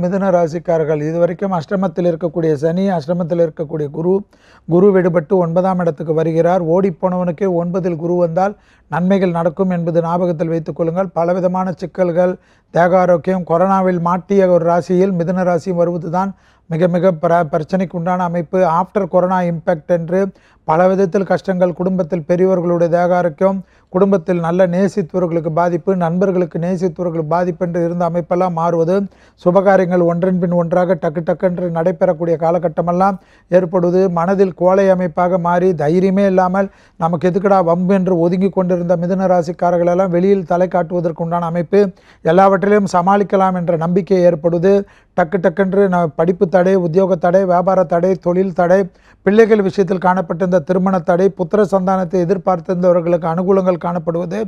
மிதுன ராசிக்காரர்கள் இதுவரைக்கும் அஷ்டமத்தில் இருக்கக்கூடிய சனி அஷ்டமத்தில் இருக்கக்கூடிய குரு குரு விடுபட்டு ஒன்பதாம் இடத்துக்கு வருகிறார் ஓடிப்போனவனுக்கே ஒன்பதில் குரு வந்தால் நன்மைகள் நடக்கும் என்பது ஞாபகத்தில் வைத்துக் கொள்ளுங்கள் பலவிதமான சிக்கல்கள் தேக ஆரோக்கியம் கொரோனாவில் மாட்டிய ஒரு ராசியில் மிதுன ராசியும் வருவது தான் மிக மிக பிர பிரச்சனைக்கு உண்டான அமைப்பு ஆஃப்டர் கொரோனா இம்பேக்ட் என்று பல விதத்தில் கஷ்டங்கள் குடும்பத்தில் பெரியவர்களுடைய தேக ஆரோக்கியம் குடும்பத்தில் நல்ல நேசித்தவர்களுக்கு பாதிப்பு நண்பர்களுக்கு நேசித்தவர்களுக்கு பாதிப்பு என்று இருந்த அமைப்பெல்லாம் மாறுவது சுபகாரியங்கள் ஒன்றின் பின் ஒன்றாக டக்கு டக்குன்று நடைபெறக்கூடிய காலகட்டமெல்லாம் ஏற்படுவது மனதில் கோலை அமைப்பாக மாறி தைரியமே இல்லாமல் நமக்கு எதுக்கடா வம்பு என்று ஒதுங்கி கொண்டிருந்த மிதுன ராசிக்காரர்களெல்லாம் வெளியில் தலை காட்டுவதற்கு உண்டான அமைப்பு எல்லாவற்றிலும் சமாளிக்கலாம் என்ற நம்பிக்கை ஏற்படுது டக்கு டக்குன்று படிப்பு தடை உத்தியோக தடை வியாபார தடை தொழில் தடை பிள்ளைகள் விஷயத்தில் காணப்பட்டிருந்த திருமண தடை புத்திர சந்தானத்தை எதிர்பார்த்திருந்தவர்களுக்கு அனுகூலங்கள் காணப்படுவது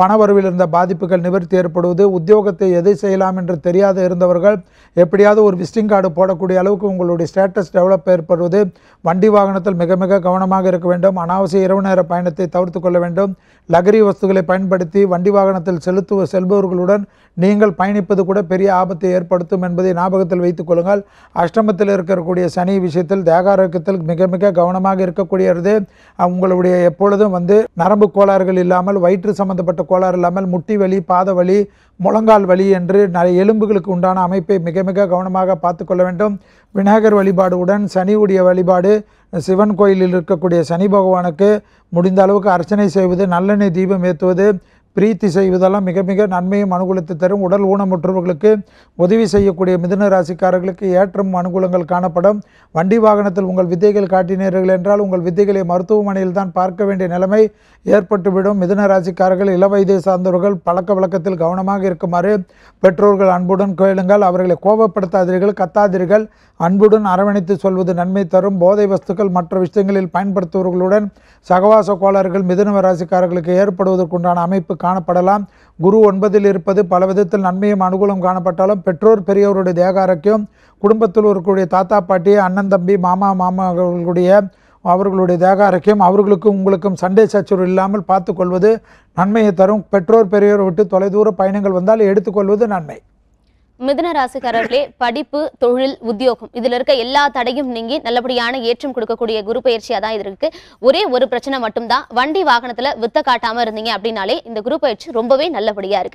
பணவரவில் இருந்த பாதிப்புகள் நிவர்த்தி ஏற்படுவது உத்தியோகத்தை எதை செய்யலாம் என்று தெரியாத இருந்தவர்கள் எப்படியாவது ஒரு விசிட்டிங் கார்டு போடக்கூடிய அளவுக்கு உங்களுடைய ஸ்டேட்டஸ் டெவலப் ஏற்படுவது வண்டி வாகனத்தில் மிக மிக கவனமாக இருக்க வேண்டும் அனாவசிய இரவு நேர பயணத்தை தவிர்த்து கொள்ள வேண்டும் லகரி வஸ்துகளை பயன்படுத்தி வண்டி வாகனத்தில் செலுத்துவ செல்பவர்களுடன் நீங்கள் பயணிப்பது கூட பெரிய ஆபத்தை ஏற்படுத்தும் என்பதை ஞாபகத்தில் வைத்துக் கொள்ளுங்கள் அஷ்டமத்தில் இருக்கக்கூடிய சனி விஷயத்தில் தேகாரோக்கியத்தில் மிக மிக கவனமாக இருக்கக்கூடியது உங்களுடைய எப்பொழுதும் வந்து நரம்பு கோளாறுகள் இல்லாமல் வயிற்று சம்பந்தப்பட்ட கோளாறு இல்லாமல் முட்டி வலி பாத வலி முழங்கால் வலி என்று நிறைய எலும்புகளுக்கு உண்டான அமைப்பை மிக மிக கவனமாக பார்த்து கொள்ள வேண்டும் விநாயகர் வழிபாடுடன் சனி உடைய வழிபாடு சிவன் கோயிலில் இருக்கக்கூடிய சனி பகவானுக்கு முடிந்த அளவுக்கு அர்ச்சனை செய்வது நல்லெண்ணெய் தீபம் ஏற்றுவது பிரீத்தி செய்வதெல்லாம் மிக மிக நன்மையும் அனுகூலத்தை தரும் உடல் ஊனமுற்றவர்களுக்கு உதவி செய்யக்கூடிய மிதுன ராசிக்காரர்களுக்கு ஏற்றம் அனுகூலங்கள் காணப்படும் வண்டி வாகனத்தில் உங்கள் வித்தைகள் காட்டினீர்கள் என்றால் உங்கள் வித்தைகளை மருத்துவமனையில் தான் பார்க்க வேண்டிய நிலைமை ஏற்பட்டுவிடும் மிதுன ராசிக்காரர்கள் இள வயதை சார்ந்தவர்கள் பழக்க வழக்கத்தில் கவனமாக இருக்குமாறு பெற்றோர்கள் அன்புடன் கேளுங்கள் அவர்களை கோபப்படுத்தாதீர்கள் கத்தாதீர்கள் அன்புடன் அரவணைத்து சொல்வது நன்மை தரும் போதை வஸ்துக்கள் மற்ற விஷயங்களில் பயன்படுத்துபவர்களுடன் சகவாச கோளாறுகள் மிதுன ராசிக்காரர்களுக்கு ஏற்படுவதற்குண்டான அமைப்பு காணப்படலாம் குரு ஒன்பதில் இருப்பது பல விதத்தில் நன்மையும் அனுகூலம் காணப்பட்டாலும் பெற்றோர் பெரியவருடைய தேகாரக்கியம் குடும்பத்தில் இருக்கக்கூடிய தாத்தா பாட்டி அண்ணன் தம்பி மாமா மாமாவர்களுடைய அவர்களுடைய தேகாரக்கியம் அவர்களுக்கும் உங்களுக்கும் சண்டை சச்சுறு இல்லாமல் பார்த்துக்கொள்வது நன்மையை தரும் பெற்றோர் பெரியோர் விட்டு தொலைதூர பயணங்கள் வந்தால் எடுத்துக்கொள்வது நன்மை மிதன படிப்பு தொழில் உத்தியோகம் இதுல இருக்க எல்லா தடையும் நீங்கி நல்லபடியான ஏற்றம் கொடுக்கக்கூடிய குரு பயிற்சியா தான் இது இருக்கு ஒரே ஒரு பிரச்சனை மட்டும்தான் வண்டி வாகனத்துல வித்த காட்டாம இருந்தீங்க அப்படின்னாலே இந்த குரு பயிற்சி ரொம்பவே நல்லபடியா இருக்கு